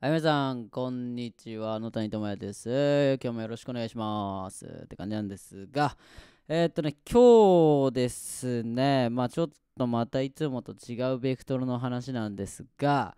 はい、皆さん、こんにちは。野谷智也です。今日もよろしくお願いします。って感じなんですが、えー、っとね、今日ですね、まあちょっとまたいつもと違うベクトルの話なんですが、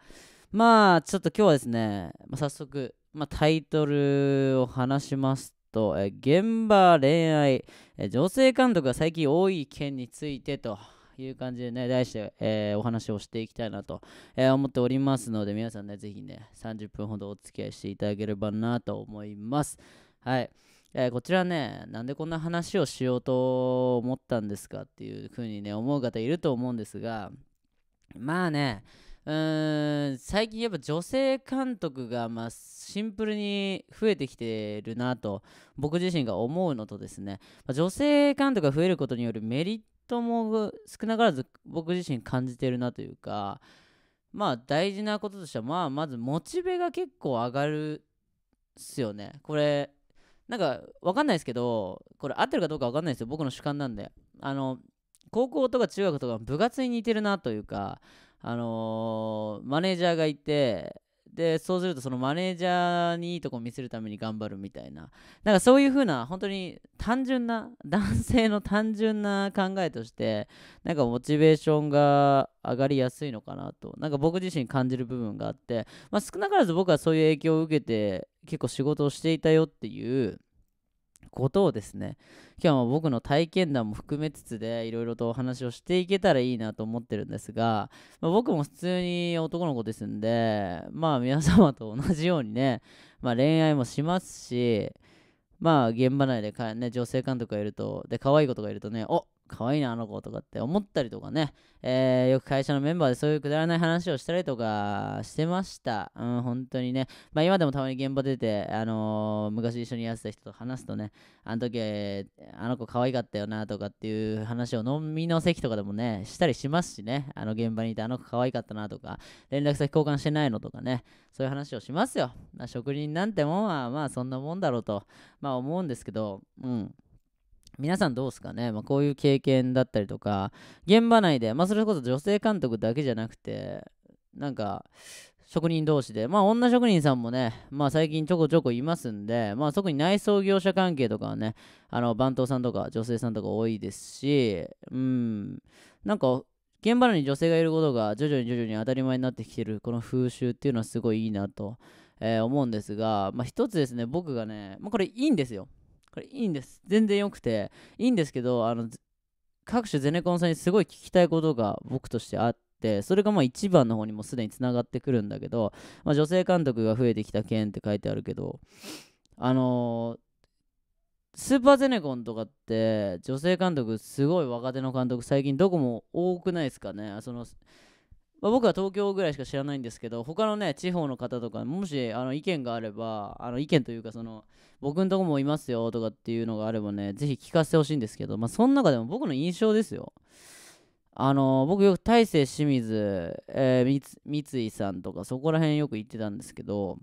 まあちょっと今日はですね、まあ、早速、まあ、タイトルを話しますと、えー、現場恋愛、えー、女性監督が最近多い件についてという感じでね、題して、えー、お話をしていきたいなと、えー、思っておりますので、皆さんね、ぜひね、30分ほどお付き合いしていただければなと思います。はい。えー、こちらね、なんでこんな話をしようと思ったんですかっていうふうにね、思う方いると思うんですが、まあね、うん最近やっぱ女性監督がまあシンプルに増えてきてるなと僕自身が思うのとですね、ま女性監督が増えることによるメリットも少なからず僕自身感じてるなというかまあ大事なこととしてはまあまずモチベが結構上がるっすよねこれなんかわかんないですけどこれ合ってるかどうかわかんないですよ僕の主観なんであの高校とか中学とか部活に似てるなというかあのー、マネージャーがいてでそうするとそのマネージャーにいいとこ見せるために頑張るみたいななんかそういう風な本当に単純な男性の単純な考えとしてなんかモチベーションが上がりやすいのかなとなんか僕自身感じる部分があって、まあ、少なからず僕はそういう影響を受けて結構仕事をしていたよっていうことをですね今日は僕の体験談も含めつつでいろいろとお話をしていけたらいいなと思ってるんですが、まあ、僕も普通に男の子ですんでまあ皆様と同じようにね、まあ、恋愛もしますしまあ現場内でか、ね、女性監督がいるとで可愛い子とかいるとねお可愛いな、あの子とかって思ったりとかね、えー、よく会社のメンバーでそういうくだらない話をしたりとかしてました。うん、本当にね。まあ今でもたまに現場出て、あのー、昔一緒にやってた人と話すとね、あの時、あの子可愛かったよなとかっていう話を飲みの席とかでもね、したりしますしね、あの現場にいてあの子可愛かったなとか、連絡先交換してないのとかね、そういう話をしますよ。まあ、職人なんてもんは、まあそんなもんだろうと、まあ思うんですけど、うん。皆さんどうですかね、まあ、こういう経験だったりとか、現場内で、まあ、それこそ女性監督だけじゃなくて、なんか、職人同士で、まあ、女職人さんもね、まあ、最近ちょこちょこいますんで、まあ、特に内装業者関係とかはね、あの、番頭さんとか女性さんとか多いですし、うん、なんか、現場に女性がいることが徐々に徐々に当たり前になってきてるこの風習っていうのはすごいいいなと、えー、思うんですが、まあ、一つですね僕がね、まあ、これいいんですよこれいいんです。全然よくて、いいんですけど、あの、各種ゼネコンさんにすごい聞きたいことが僕としてあって、それがまあ一番の方にもすでにつながってくるんだけど、まあ、女性監督が増えてきた件って書いてあるけど、あのースーパーゼネコンとかって女性監督すごい若手の監督最近どこも多くないですかねそのまあ、僕は東京ぐらいしか知らないんですけど他のね地方の方とかもしあの意見があればあの意見というかその僕のとこもいますよとかっていうのがあればねぜひ聞かせてほしいんですけどまあその中でも僕の印象ですよあの僕よく大勢清水、えー、三井さんとかそこら辺よく行ってたんですけど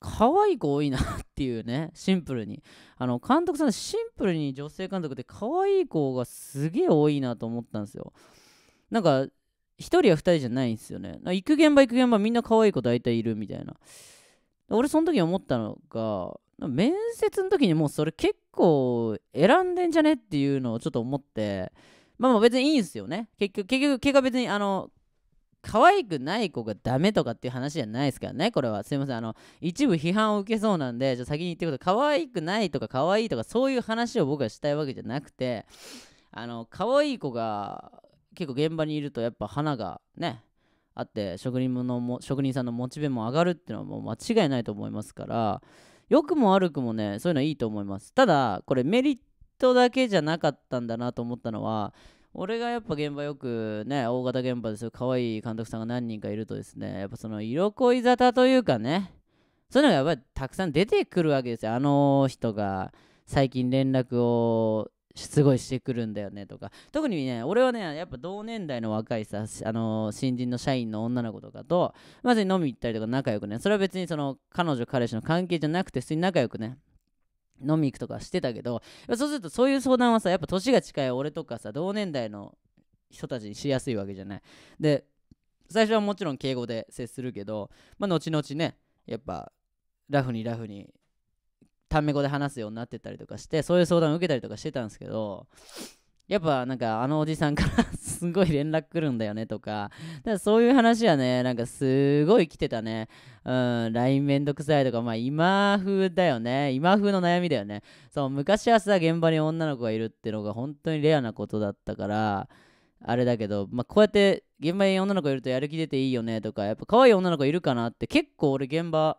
可愛い子多いなっていうねシンプルにあの監督さんシンプルに女性監督って可愛い子がすげえ多いなと思ったんですよなんか1人や2人じゃないんですよね。行く現場行く現場みんな可愛い子大体いるみたいな。俺その時思ったのが、面接の時にもうそれ結構選んでんじゃねっていうのをちょっと思って、まあまあ別にいいんすよね。結局、結局、結果別にあの、可愛くない子がダメとかっていう話じゃないですからね、これは。すいません、あの、一部批判を受けそうなんで、じゃ先に言ってください。可愛くないとか可愛いとかそういう話を僕はしたいわけじゃなくて、あの、可愛い子が結構現場にいるとやっぱ花がねあって職人のも職人さんのモチベも上がるっていうのはもう間違いないと思いますから良くも悪くもねそういうのはいいと思いますただこれメリットだけじゃなかったんだなと思ったのは俺がやっぱ現場よくね大型現場ですよ可愛い監督さんが何人かいるとですねやっぱその色恋沙汰というかねそういうのがやっぱりたくさん出てくるわけですよあの人が最近連絡をすごいしてくるんだよねとか特にね俺はねやっぱ同年代の若いさ、あの新人の社員の女の子とかとまず飲み行ったりとか仲良くねそれは別にその彼女彼氏の関係じゃなくて普通に仲良くね飲み行くとかしてたけどそうするとそういう相談はさやっぱ年が近い俺とかさ同年代の人たちにしやすいわけじゃないで最初はもちろん敬語で接するけどまあ後々ねやっぱラフにラフにタメ語で話すようになってたりとかしてそういう相談を受けたりとかしてたんですけどやっぱなんかあのおじさんから すごい連絡来るんだよねとかだそういう話はねなんかすごい来てたねうん LINE めんどくさいとかまあ今風だよね今風の悩みだよねそう昔はさ現場に女の子がいるってのが本当にレアなことだったからあれだけど、まあ、こうやって現場に女の子いるとやる気出ていいよねとかやっぱ可愛い女の子いるかなって結構俺現場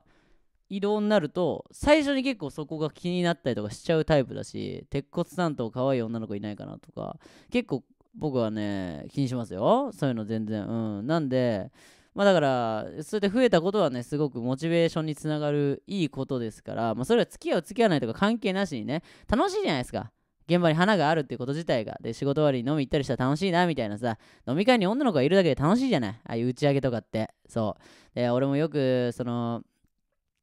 移動になると最初に結構そこが気になったりとかしちゃうタイプだし鉄骨担当可愛い女の子いないかなとか結構僕はね気にしますよそういうの全然うんなんでまあだからそうやって増えたことはねすごくモチベーションにつながるいいことですからまあそれは付き合う付き合わないとか関係なしにね楽しいじゃないですか現場に花があるっていうこと自体がで仕事終わりに飲み行ったりしたら楽しいなみたいなさ飲み会に女の子がいるだけで楽しいじゃないああいう打ち上げとかってそうで俺もよくその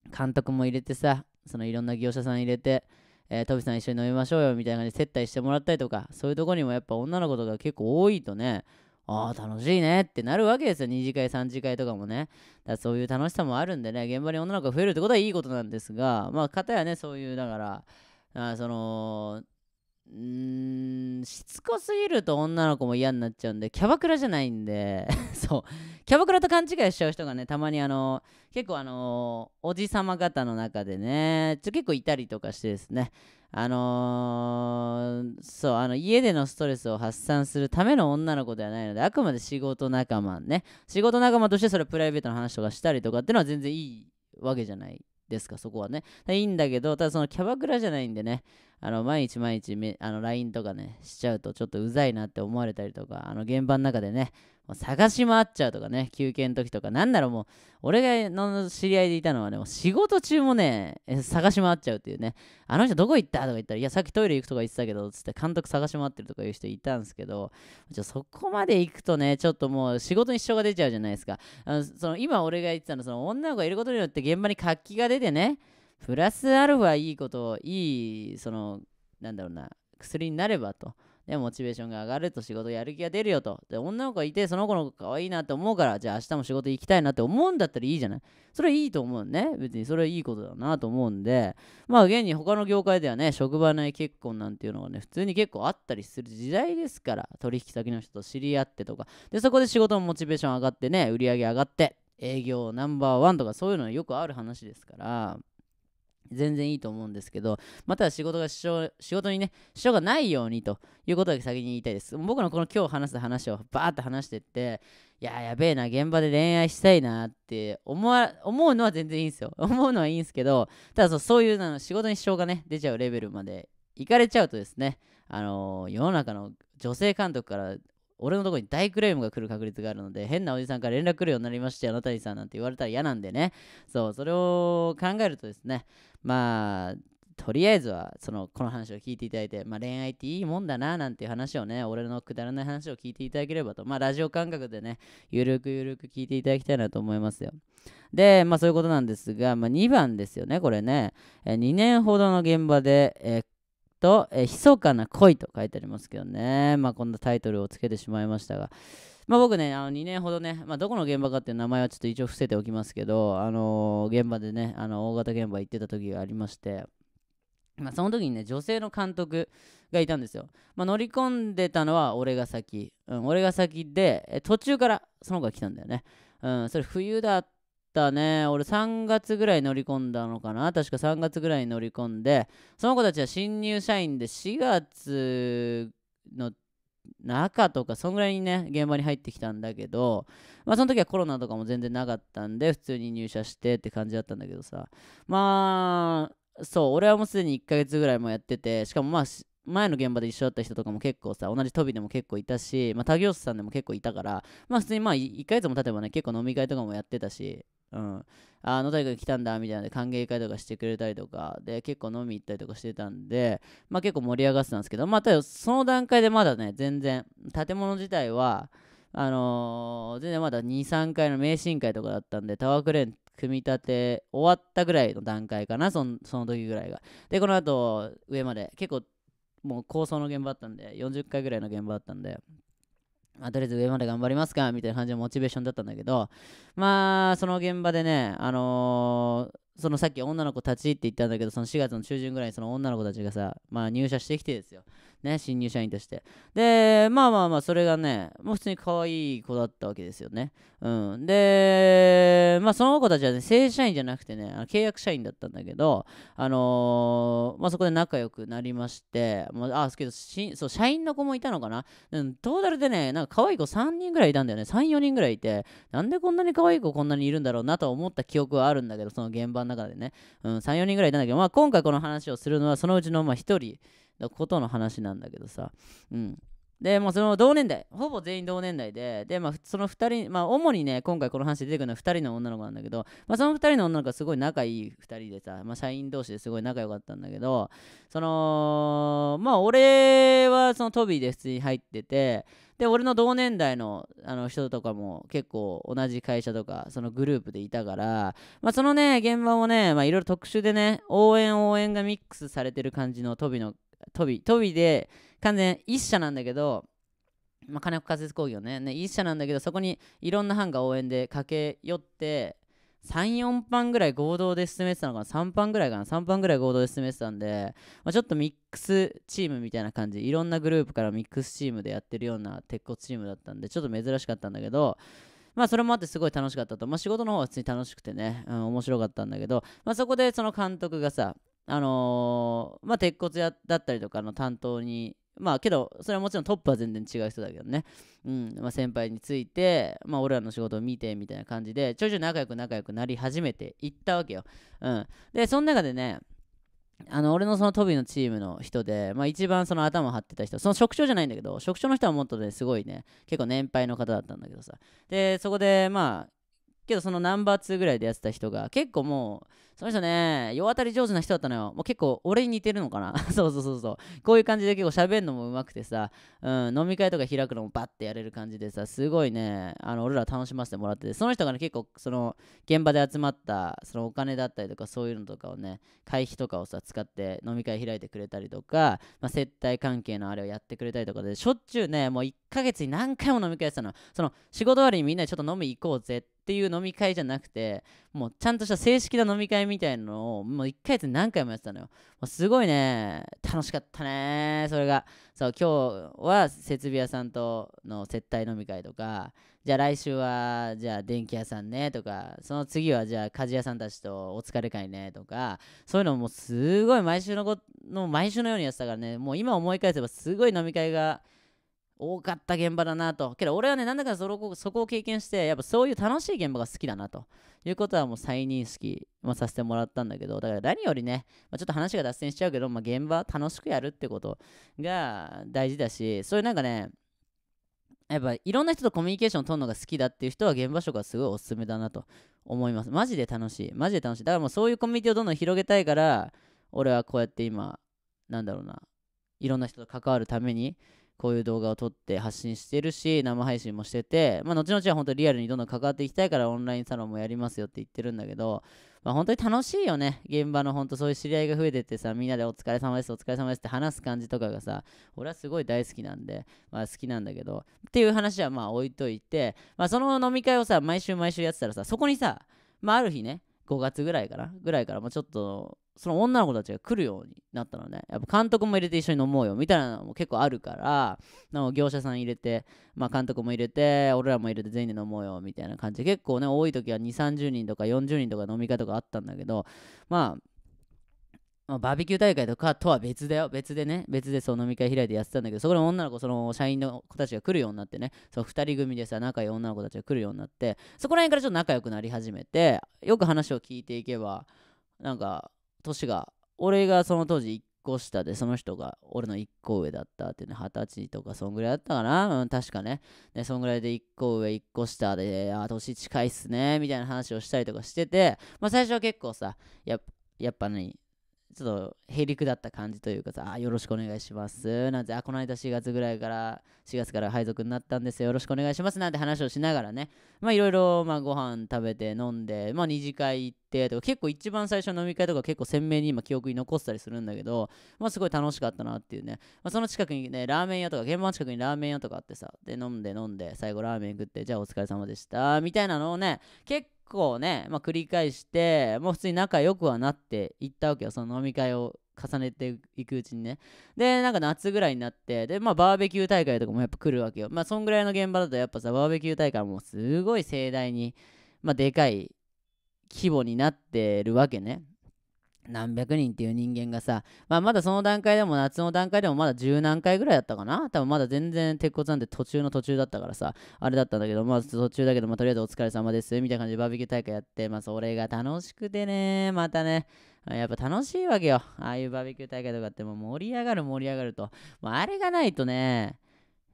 監督も入れてさそのいろんな業者さん入れて、えー、トビさん一緒に飲みましょうよみたいな感じで接待してもらったりとかそういうとこにもやっぱ女の子とか結構多いとねああ楽しいねってなるわけですよ2次会3次会とかもねだそういう楽しさもあるんでね現場に女の子が増えるってことはいいことなんですがまあ方やねそういうだからあそのうーん、しつこすぎると女の子も嫌になっちゃうんで、キャバクラじゃないんで そう、キャバクラと勘違いしちゃう人がね、たまにあの、結構あの、おじさま方の中でね、ちょ結構いたりとかしてですね、あのー、そう、あの、家でのストレスを発散するための女の子ではないので、あくまで仕事仲間ね、仕事仲間としてそれプライベートの話とかしたりとかっていうのは全然いいわけじゃないですか、そこはね。いいんだけど、ただそのキャバクラじゃないんでね、あの毎日毎日めあの LINE とかねしちゃうとちょっとうざいなって思われたりとかあの現場の中でねもう探し回っちゃうとかね休憩の時とかなんならもう俺がの知り合いでいたのはねもう仕事中もね探し回っちゃうっていうねあの人どこ行ったとか言ったらいやさっきトイレ行くとか言ってたけどつって監督探し回ってるとかいう人いたんですけどちょそこまで行くとねちょっともう仕事に支障が出ちゃうじゃないですかあのその今俺が言ってたのその女の子がいることによって現場に活気が出てねプラスアルファいいこといいそのなんだろうな薬になればとでモチベーションが上がると仕事やる気が出るよとで女の子がいてその子の子可愛いなって思うからじゃあ明日も仕事行きたいなって思うんだったらいいじゃないそれはいいと思うね別にそれはいいことだなと思うんでまあ現に他の業界ではね職場内結婚なんていうのがね普通に結構あったりする時代ですから取引先の人と知り合ってとかでそこで仕事のモチベーション上がってね売り上げ上がって営業ナンバーワンとかそういうのはよくある話ですから全然いいと思うんですけど、または仕事が支障、仕事にね、支障がないようにということだけ先に言いたいです。僕のこの今日話す話をバーっと話してって、いや、やべえな、現場で恋愛したいなって思わ、思うのは全然いいんですよ。思うのはいいんですけど、ただそうそういうの仕事に支障がね、出ちゃうレベルまでいかれちゃうとですね、あのー、世の中の女性監督から俺のとこに大クレームが来る確率があるので変なおじさんから連絡来るようになりましてあなたにさんなんて言われたら嫌なんでねそうそれを考えるとですねまあとりあえずはそのこの話を聞いていただいて、まあ、恋愛っていいもんだななんていう話をね俺のくだらない話を聞いていただければとまあラジオ感覚でねゆるくゆるく聞いていただきたいなと思いますよでまあそういうことなんですが、まあ、2番ですよねこれね、え2年ほどの現場で、えーと、えー、密かな恋と書いてありますけどね。まあ、こんなタイトルをつけてしまいましたが。まあ、僕ね、あの2年ほどね、まあ、どこの現場かっていう名前はちょっと一応伏せておきますけど、あのー、現場でね、あの大型現場行ってた時がありまして、まあ、その時にね、女性の監督がいたんですよ。まあ、乗り込んでたのは俺が先。うん、俺が先で、途中からその子が来たんだよね。うん、それ冬だったね。俺3月ぐらい乗り込んだのかな。確か3月ぐらいに乗り込んで、その子たちは新入社員で4月の中とか、そんぐらいにね、現場に入ってきたんだけど、まあその時はコロナとかも全然なかったんで、普通に入社してって感じだったんだけどさ。まあ、そう、俺はもうすでに1ヶ月ぐらいもやってて、しかもまあ、前の現場で一緒だった人とかも結構さ同じ飛びでも結構いたし、まあ、他業者さんでも結構いたからまあ普通にまあ1ヶ月も経てばね結構飲み会とかもやってたしうん、あの大学来たんだみたいなで歓迎会とかしてくれたりとかで結構飲み行ったりとかしてたんで、まあ、結構盛り上がってたんですけど、まあ、ただその段階でまだね全然建物自体はあのー、全然まだ23回の名神会とかだったんでタワークレーン組み立て終わったぐらいの段階かなその時ぐらいがでこの後上まで結構もう構想の現場あったんで40回ぐらいの現場あったんでまあ、とりあえず上まで頑張りますかみたいな感じのモチベーションだったんだけど、まあ、その現場でね、あのー、そのさっき女の子たちって言ったんだけど、その4月の中旬ぐらいにその女の子たちがさ、まあ入社してきてですよ。ね、新入社員として。で、まあまあまあ、それがね、もう普通に可愛い子だったわけですよね。うん。で、まあその子たちはね、正社員じゃなくてね、あの契約社員だったんだけど、あのー、まあそこで仲良くなりまして、まあ、あ、けどそう、社員の子もいたのかな。トータルでね、なんか可愛い子3人ぐらいいたんだよね。3、4人ぐらいいて、なんでこんなに可愛い子こんなにいるんだろうなと思った記憶はあるんだけど、その現場の中でね。うん、3、4人ぐらいいたんだけど、まあ今回この話をするのは、そのうちのまあ1人。ことの話なんだけどさ、うん、で、もその同年代、ほぼ全員同年代で、で、まあ、その2人、まあ、主にね、今回この話で出てくるのは2人の女の子なんだけど、まあ、その2人の女の子はすごい仲いい2人でさ、まあ、社員同士ですごい仲良かったんだけど、その、まあ、俺はそのトビーで普通に入ってて、で、俺の同年代のあの人とかも結構同じ会社とか、そのグループでいたから、まあ、そのね、現場もね、いろいろ特殊でね、応援応援がミックスされてる感じのトビの飛び飛びで完全一社なんだけど、まあ、金子仮設工業ねね一社なんだけどそこにいろんな班が応援で駆け寄って34班ぐらい合同で進めてたのかな3班ぐらいかな3班ぐらい合同で進めてたんで、まあ、ちょっとミックスチームみたいな感じいろんなグループからミックスチームでやってるような鉄骨チームだったんでちょっと珍しかったんだけどまあそれもあってすごい楽しかったと。まあ仕事の方は普通に楽しくてね、うん、面白かったんだけど、まあそこでその監督がさ、あのー、まあ、鉄骨屋だったりとかの担当にまあけどそれはもちろんトップは全然違う人だけどね、うんまあ、先輩について、まあ、俺らの仕事を見てみたいな感じでちょいちょい仲良く仲良くなり始めていったわけよ、うん、でその中でねあの俺のそのトビーのチームの人で、まあ、一番その頭張ってた人その職長じゃないんだけど職長の人はもっとねすごいね結構年配の方だったんだけどさでそこでまあけどそのナンバー2ぐらいでやってた人が結構もうその人ね世渡り上手な人だったのよもう結構俺に似てるのかな そうそうそうそうこういう感じで結構喋るのもうまくてさ、うん、飲み会とか開くのもバッてやれる感じでさすごいねあの俺ら楽しませてもらっててその人がね結構その現場で集まったそのお金だったりとかそういうのとかをね会費とかをさ使って飲み会開いてくれたりとか、まあ、接待関係のあれをやってくれたりとかでしょっちゅうねもう1ヶ月に何回も飲み会やってたのその仕事終わりにみんなでちょっと飲み行こうぜってっていう飲み会じゃなくてもうちゃんとした正式な飲み会みたいなのをもう1ヶ月何回もやってたのよすごいね楽しかったねそれがそう今日は設備屋さんとの接待飲み会とかじゃあ来週はじゃあ電気屋さんねとかその次はじゃあ鍛冶屋さんたちとお疲れ会ねとかそういうのもすごい毎週のこの毎週のようにやってたからねもう今思い返せばすごい飲み会が多かった現場だなと。けど俺はね、なんだかそこそこを経験して、やっぱそういう楽しい現場が好きだなということはもう再認識、もさせてもらったんだけど、だから何よりね、まあ、ちょっと話が脱線しちゃうけど、まあ、現場楽しくやるってことが大事だし、そういうなんかね、やっぱいろんな人とコミュニケーションを取るのが好きだっていう人は現場職はすごいおすすめだなと思います。マジで楽しい。マジで楽しい。だからもうそういうコミュニティをどんどん広げたいから、俺はこうやって今、なんだろうな、いろんな人と関わるために、こういう動画を撮って発信してるし、生配信もしてて、まあ、後々は本当リアルにどんどん関わっていきたいからオンラインサロンもやりますよって言ってるんだけど、まあ、本当に楽しいよね。現場の本当そういう知り合いが増えてってさ、みんなでお疲れ様です、お疲れ様ですって話す感じとかがさ、俺はすごい大好きなんで、まあ好きなんだけど、っていう話はまあ置いといて、まあその飲み会をさ、毎週毎週やってたらさ、そこにさ、まあある日ね、5月ぐらいかなぐらいからもうちょっとその女の子たちが来るようになったのねやっぱ監督も入れて一緒に飲もうよみたいなのも結構あるからな業者さん入れて、まあ、監督も入れて俺らも入れて全員で飲もうよみたいな感じで結構ね多い時は2 3 0人とか40人とか飲み会とかあったんだけどまあまあ、バーベキュー大会とかとは別だよ。別でね、別でその飲み会開いてやってたんだけど、そこで女の子、その社員の子たちが来るようになってね、そう二人組でさ、仲良い女の子たちが来るようになって、そこら辺からちょっと仲良くなり始めて、よく話を聞いていけば、なんか、年が、俺がその当時1個下で、その人が俺の1個上だったってね、二十歳とか、そんぐらいだったかな、うん、確かね。そんぐらいで1個上、1個下で、あ、年近いっすね、みたいな話をしたりとかしてて、まあ最初は結構さ、やっぱ、やっぱね、ちょっとへりくだった感じというかさ、あよろしくお願いしますなんて、あ、この間4月ぐらいから、4月から配属になったんですよ、よろしくお願いしますなんて話をしながらね、まあいろいろ、まあご飯食べて飲んで、まあ二次会行ってとか、結構一番最初の飲み会とか結構鮮明に今記憶に残ったりするんだけど、まあすごい楽しかったなっていうね、まあその近くにね、ラーメン屋とか、現場の近くにラーメン屋とかあってさ、で飲んで飲んで、最後ラーメン食って、じゃあお疲れ様でした、みたいなのをね、結構構ね、まあ、繰り返してもう普通に仲良くはなっていったわけよその飲み会を重ねていくうちにねでなんか夏ぐらいになってでまあバーベキュー大会とかもやっぱ来るわけよまあそんぐらいの現場だとやっぱさバーベキュー大会もすごい盛大にまあでかい規模になってるわけね何百人っていう人間がさ、まあ、まだその段階でも夏の段階でもまだ十何回ぐらいだったかな多分まだ全然鉄骨なんて途中の途中だったからさあれだったんだけどまあ途中だけど、まあ、とりあえずお疲れ様ですみたいな感じでバーベキュー大会やってまあそれが楽しくてねまたねやっぱ楽しいわけよああいうバーベキュー大会とかってもう盛り上がる盛り上がると、あ、あれがないとね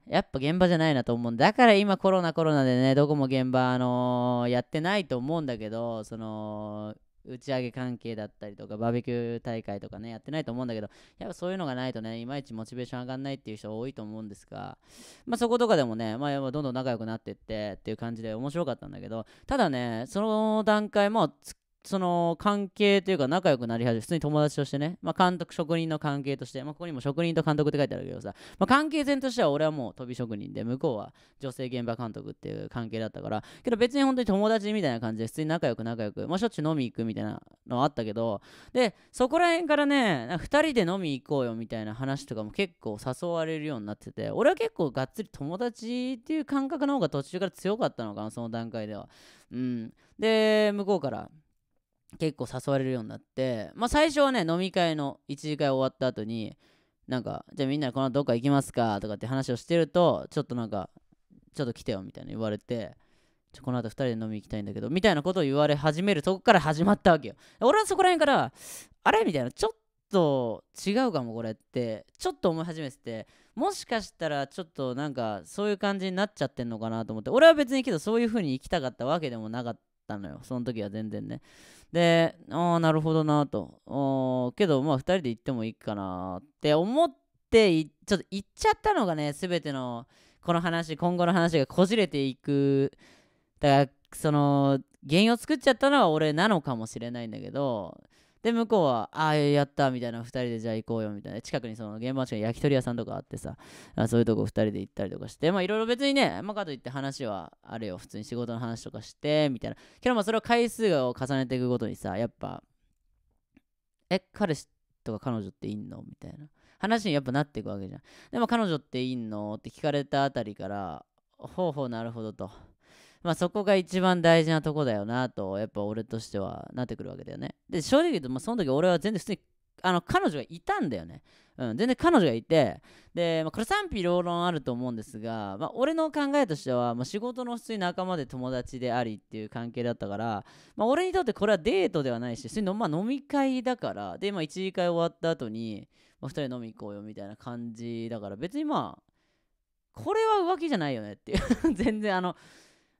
やっぱ現場じゃないなと思うんだから今コロナコロナでねどこも現場あのー、やってないと思うんだけどその打ち上げ関係だったりとか、バーベキュー大会とかね、やってないと思うんだけど、やっぱそういうのがないとね、いまいちモチベーション上がんないっていう人多いと思うんですが、まあそことかでもね、まあどんどん仲良くなってってっていう感じで面白かったんだけど、ただね、その段階、も付その関係というか仲良くなり始め普通に友達としてね、まあ、監督職人の関係として、まあ、ここにも職人と監督って書いてあるけどさ、まあ、関係線としては俺はもう飛び職人で向こうは女性現場監督っていう関係だったからけど別に本当に友達みたいな感じで普通に仲良く仲良く、まあ、しょっちゅう飲み行くみたいなのあったけどでそこら辺からね2人で飲み行こうよみたいな話とかも結構誘われるようになってて俺は結構がっつり友達っていう感覚の方が途中から強かったのかなその段階ではうんで向こうから結構誘われるようになって、まあ、最初はね飲み会の1次会終わった後になんかじゃあみんなこのどっか行きますかとかって話をしてるとちょっとなんかちょっと来てよみたいな言われてちょこの後2人で飲み行きたいんだけどみたいなことを言われ始めるそこから始まったわけよ俺はそこら辺からあれみたいなちょっと違うかもこれってちょっと思い始めててもしかしたらちょっとなんかそういう感じになっちゃってんのかなと思って俺は別にけどそういう風に行きたかったわけでもなかったのよその時は全然ねでああなるほどなとけどまあ2人で行ってもいいかなって思ってちょっと行っちゃったのがね全てのこの話今後の話がこじれていくだからその原因を作っちゃったのは俺なのかもしれないんだけどで向こうは「ああやった」みたいな2人でじゃあ行こうよみたいな近くにその現場近くに焼き鳥屋さんとかあってさそういうとこ2人で行ったりとかしてまあいろいろ別にねまあかといって話はあるよ普通に仕事の話とかしてみたいなけどまあそれを回数を重ねていくごとにさやっぱ「え彼氏とか彼女っていんの?」みたいな話にやっぱなっていくわけじゃんでも彼女っていんのって聞かれたあたりからほうほうなるほどと。まあ、そこが一番大事なとこだよなと、やっぱ俺としてはなってくるわけだよね。で、正直言うと、まあ、その時俺は全然普通にあの彼女がいたんだよね。うん、全然彼女がいて、で、まあ、これ賛否両論あると思うんですが、まあ、俺の考えとしては、まあ、仕事の普通に仲間で友達でありっていう関係だったから、まあ、俺にとってこれはデートではないし、普通に、まあ、飲み会だから、で、まあ、1次会終わった後に、まあ、2人飲み行こうよみたいな感じだから、別にまあ、これは浮気じゃないよねっていう 全然あの、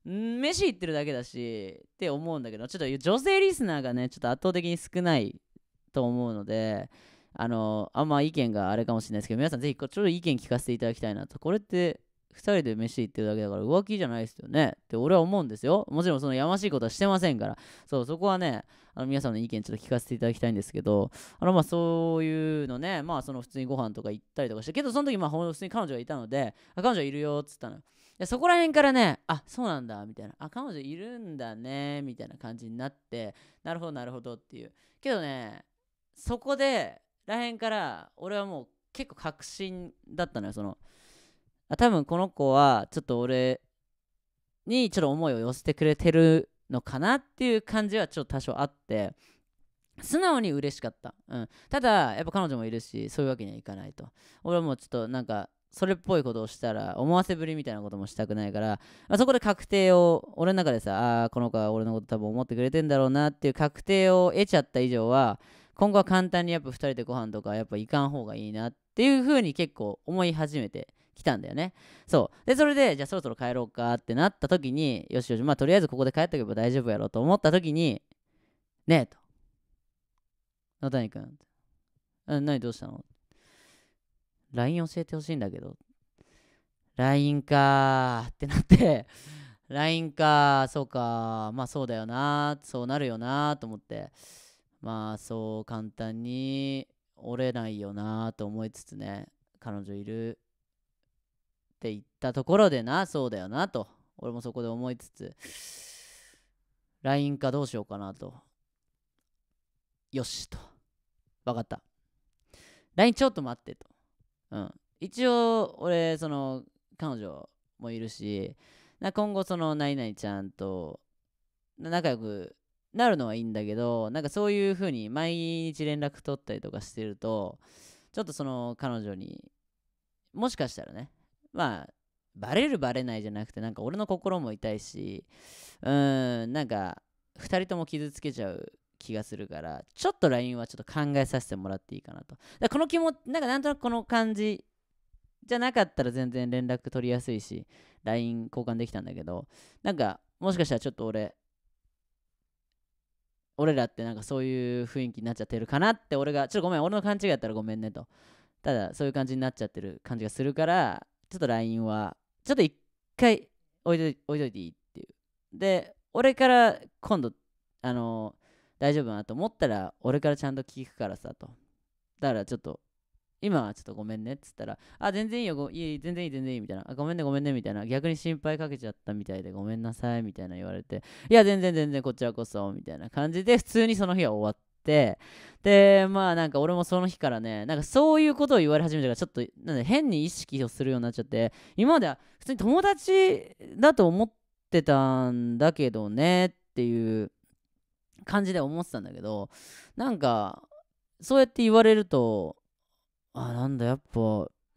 飯行ってるだけだしって思うんだけどちょっと女性リスナーがねちょっと圧倒的に少ないと思うのであのあんま意見があれかもしれないですけど皆さんぜひちょっと意見聞かせていただきたいなとこれって2人で飯行ってるだけだから浮気じゃないですよねって俺は思うんですよもちろんそのやましいことはしてませんからそうそこはねあの皆さんの意見ちょっと聞かせていただきたいんですけどあのまあそういうのねまあその普通にご飯とか行ったりとかしてけどその時まあ普通に彼女がいたので彼女いるよっつったのでそこら辺からねあそうなんだみたいなあ彼女いるんだねみたいな感じになってなるほどなるほどっていうけどねそこでらへんから俺はもう結構確信だったのよそのあ多分この子はちょっと俺にちょっと思いを寄せてくれてるのかなっていう感じはちょっと多少あって素直に嬉しかった、うん、ただやっぱ彼女もいるしそういうわけにはいかないと俺はもうちょっとなんかそれっぽいことをしたら思わせぶりみたいなこともしたくないから、まあ、そこで確定を俺の中でさあこの子は俺のこと多分思ってくれてんだろうなっていう確定を得ちゃった以上は今後は簡単にやっぱ2人でご飯とかやっぱ行かん方がいいなっていう風に結構思い始めてきたんだよねそうでそれでじゃあそろそろ帰ろうかってなった時によしよしまあとりあえずここで帰っておけば大丈夫やろうと思った時にねえと野谷君何どうしたの LINE 教えてほしいんだけど、LINE かーってなって LINE かー、そうかまあそうだよなそうなるよなと思って、まあそう簡単に折れないよなと思いつつね、彼女いるって言ったところでな、そうだよなと、俺もそこで思いつつ、LINE かどうしようかなと。よしと。分かった。LINE ちょっと待ってと。うん、一応俺その彼女もいるし今後その何々ちゃんと仲良くなるのはいいんだけどなんかそういう風に毎日連絡取ったりとかしてるとちょっとその彼女にもしかしたらねまあバレるバレないじゃなくてなんか俺の心も痛いしうんなんか2人とも傷つけちゃう気がするからちょっと LINE はちょっと考えさせてもらっていいかなとだこの気もなんかなんとなくこの感じじゃなかったら全然連絡取りやすいし LINE 交換できたんだけどなんかもしかしたらちょっと俺俺らってなんかそういう雰囲気になっちゃってるかなって俺がちょっとごめん俺の勘違いやったらごめんねとただそういう感じになっちゃってる感じがするからちょっと LINE はちょっと一回置いといていいっていうで俺から今度あの大丈夫なと思ったら俺からちゃんと聞くからさとだからちょっと今はちょっとごめんねっつったらあ全然いいよいい全然いい全然いいみたいなあごめんねごめんねみたいな逆に心配かけちゃったみたいでごめんなさいみたいな言われていや全然全然こちらこそみたいな感じで普通にその日は終わってでまあなんか俺もその日からねなんかそういうことを言われ始めたからちょっとなんで変に意識をするようになっちゃって今までは普通に友達だと思ってたんだけどねっていう感じで思ってたんだけどなんかそうやって言われるとあなんだやっぱ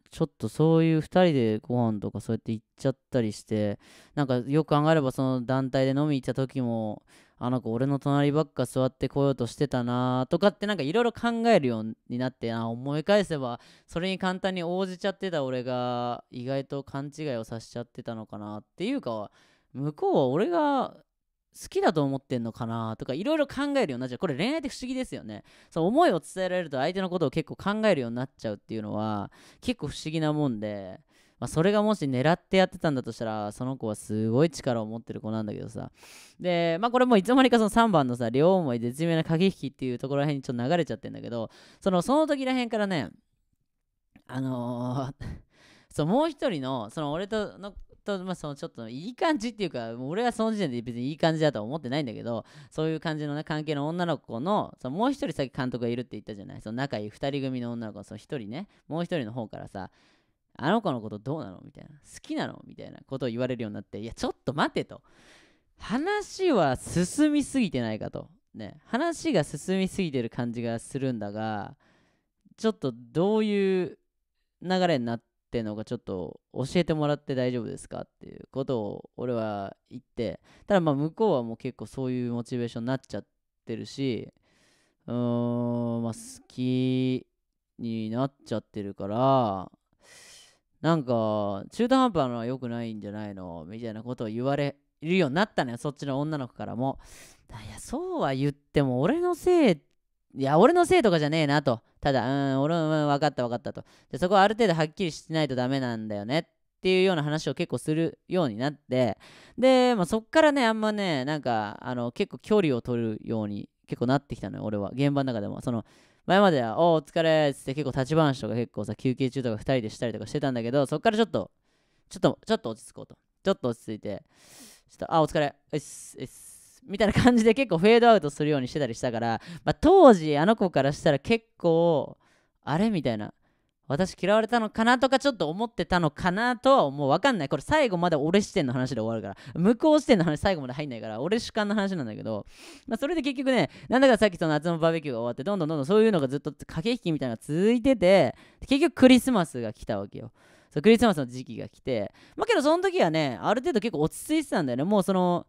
ちょっとそういう2人でご飯とかそうやって行っちゃったりしてなんかよく考えればその団体で飲み行った時もあの子俺の隣ばっか座ってこようとしてたなとかってなんかいろいろ考えるようになってあ思い返せばそれに簡単に応じちゃってた俺が意外と勘違いをさせちゃってたのかなっていうか向こうは俺が好きだと思ってんのかなとかいろいろ考えるようになっちゃうこれ恋愛って不思議ですよねそう思いを伝えられると相手のことを結構考えるようになっちゃうっていうのは結構不思議なもんで、まあ、それがもし狙ってやってたんだとしたらその子はすごい力を持ってる子なんだけどさでまあこれもいつの間にかその3番のさ両思い絶妙な駆け引きっていうところらへんにちょっと流れちゃってんだけどそのその時らへんからねあのー そうもう一人のその俺とのと、まあ、そのちょっといい感じっていうか、もう俺はその時点で別にいい感じだとは思ってないんだけど、そういう感じの、ね、関係の女の子の、そのもう一人さっき監督がいるって言ったじゃない、その仲いい2人組の女の子、その1人ね、もう1人の方からさ、あの子のことどうなのみたいな、好きなのみたいなことを言われるようになって、いや、ちょっと待てと。話は進みすぎてないかと。ね、話が進みすぎてる感じがするんだが、ちょっとどういう流れになって、ってんのかちょっと教えてもらって大丈夫ですかっていうことを俺は言ってただまあ向こうはもう結構そういうモチベーションになっちゃってるしうーんまあ好きになっちゃってるからなんか中途半端なのは良くないんじゃないのみたいなことを言われるようになったのよそっちの女の子からもいやそうは言っても俺のせいいや、俺のせいとかじゃねえなと。ただ、うん、俺は、うん、分かった分かったと。で、そこはある程度はっきりしないとダメなんだよねっていうような話を結構するようになって、で、まあ、そっからね、あんまね、なんか、あの、結構距離を取るように結構なってきたのよ、俺は。現場の中でも。その、前までは、おお疲れっつって結構立ち話とか結構さ、休憩中とか2人でしたりとかしてたんだけど、そっからちょっと、ちょっと、ちょっと落ち着こうと。ちょっと落ち着いて、ちょっと、あ、お疲れ、っす、っす。みたいな感じで結構フェードアウトするようにしてたりしたから、まあ、当時あの子からしたら結構あれみたいな私嫌われたのかなとかちょっと思ってたのかなとはもう分かんないこれ最後まで俺視点の話で終わるから向こう視点の話最後まで入んないから俺主観の話なんだけど、まあ、それで結局ねなんだかさっきその夏のバーベキューが終わってどんどんどんどんそういうのがずっと駆け引きみたいなのが続いてて結局クリスマスが来たわけよそうクリスマスの時期が来てまあけどその時はねある程度結構落ち着いてたんだよねもうその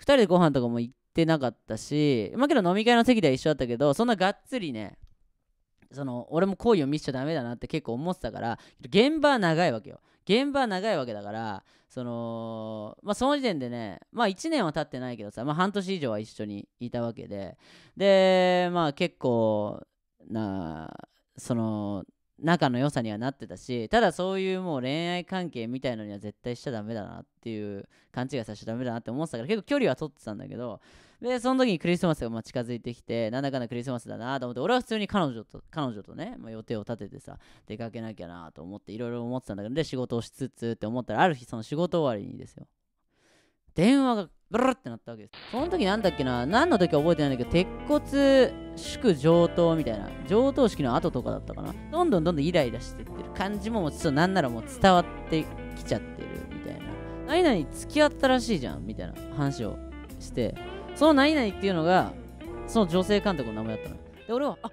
2人でご飯とかも行ってなかったしまあけど飲み会の席では一緒だったけどそんながっつりねその俺も好意を見せちゃダメだなって結構思ってたから現場は長いわけよ現場は長いわけだからそのまあその時点でねまあ1年は経ってないけどさまあ半年以上は一緒にいたわけででまあ結構なその仲の良さにはなってたしただそういうもう恋愛関係みたいのには絶対しちゃダメだなっていう勘違いさせちゃダメだなって思ってたから結構距離は取ってたんだけどでその時にクリスマスがま近づいてきてなんだかんだクリスマスだなと思って俺は普通に彼女と彼女とね、まあ、予定を立ててさ出かけなきゃなと思っていろいろ思ってたんだけどで仕事をしつつって思ったらある日その仕事終わりにですよ電話がブルってなったわけです。その時なんだっけな、何の時は覚えてないんだけど、鉄骨祝上等みたいな、上等式の後とかだったかな。どんどんどんどんイライラしてってる感じも、もうちょっとなんならもう伝わってきちゃってるみたいな。何々付き合ったらしいじゃんみたいな話をして、その何々っていうのが、その女性監督の名前だったの。で、俺は、あ